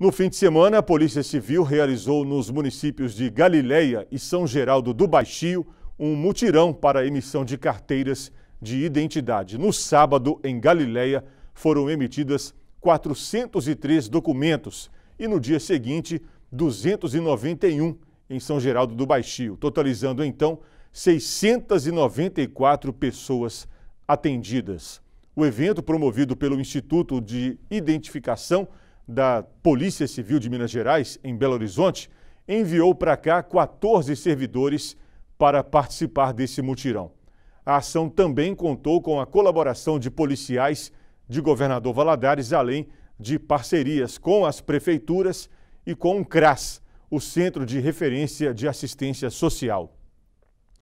No fim de semana, a Polícia Civil realizou nos municípios de Galileia e São Geraldo do Baixio um mutirão para emissão de carteiras de identidade. No sábado, em Galileia, foram emitidas 403 documentos e no dia seguinte, 291 em São Geraldo do Baixio, totalizando então 694 pessoas atendidas. O evento, promovido pelo Instituto de Identificação da Polícia Civil de Minas Gerais, em Belo Horizonte, enviou para cá 14 servidores para participar desse mutirão. A ação também contou com a colaboração de policiais de governador Valadares, além de parcerias com as prefeituras e com o CRAS, o Centro de Referência de Assistência Social.